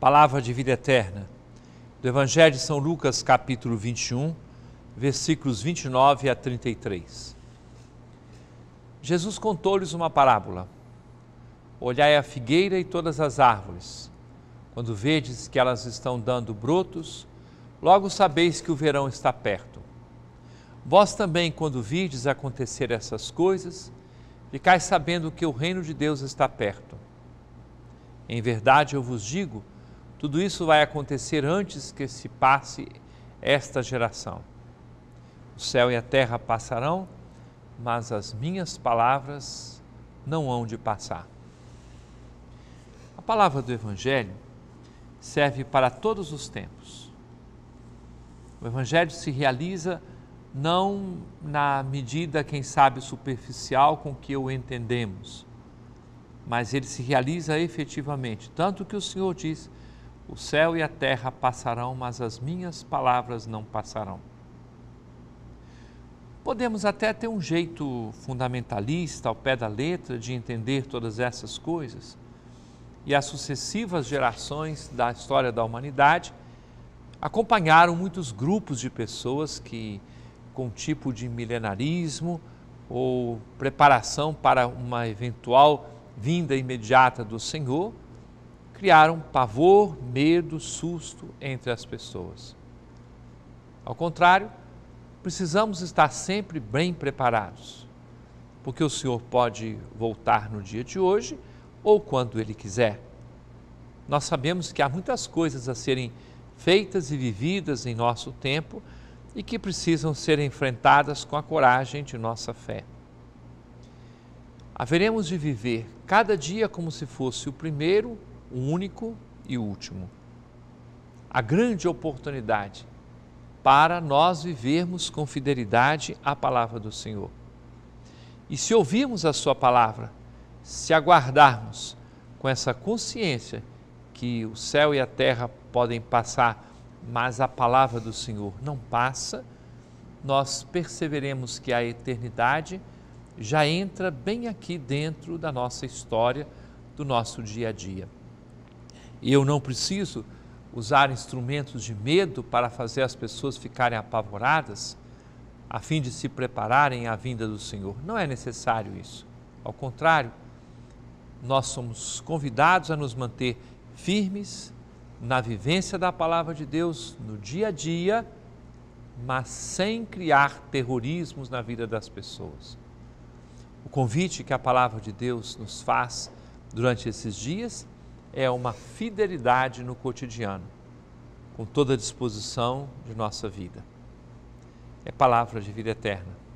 palavra de vida eterna. Do Evangelho de São Lucas, capítulo 21, versículos 29 a 33. Jesus contou-lhes uma parábola. Olhai a figueira e todas as árvores. Quando vedes que elas estão dando brotos, logo sabeis que o verão está perto. Vós também, quando virdes acontecer essas coisas, ficais sabendo que o reino de Deus está perto. Em verdade, eu vos digo tudo isso vai acontecer antes que se passe esta geração. O céu e a terra passarão, mas as minhas palavras não hão de passar. A palavra do Evangelho serve para todos os tempos. O Evangelho se realiza não na medida, quem sabe, superficial com que o entendemos, mas ele se realiza efetivamente. Tanto que o Senhor diz: o céu e a terra passarão, mas as minhas palavras não passarão. Podemos até ter um jeito fundamentalista, ao pé da letra, de entender todas essas coisas. E as sucessivas gerações da história da humanidade acompanharam muitos grupos de pessoas que, com tipo de milenarismo ou preparação para uma eventual vinda imediata do Senhor, criaram pavor, medo, susto entre as pessoas. Ao contrário, precisamos estar sempre bem preparados, porque o Senhor pode voltar no dia de hoje ou quando Ele quiser. Nós sabemos que há muitas coisas a serem feitas e vividas em nosso tempo e que precisam ser enfrentadas com a coragem de nossa fé. Haveremos de viver cada dia como se fosse o primeiro o único e último. A grande oportunidade para nós vivermos com fidelidade à palavra do Senhor. E se ouvirmos a Sua palavra, se aguardarmos com essa consciência que o céu e a terra podem passar, mas a palavra do Senhor não passa, nós perceberemos que a eternidade já entra bem aqui dentro da nossa história, do nosso dia a dia. E eu não preciso usar instrumentos de medo para fazer as pessoas ficarem apavoradas, a fim de se prepararem à vinda do Senhor. Não é necessário isso. Ao contrário, nós somos convidados a nos manter firmes na vivência da palavra de Deus no dia a dia, mas sem criar terrorismos na vida das pessoas. O convite que a palavra de Deus nos faz durante esses dias é uma fidelidade no cotidiano, com toda a disposição de nossa vida. É palavra de vida eterna.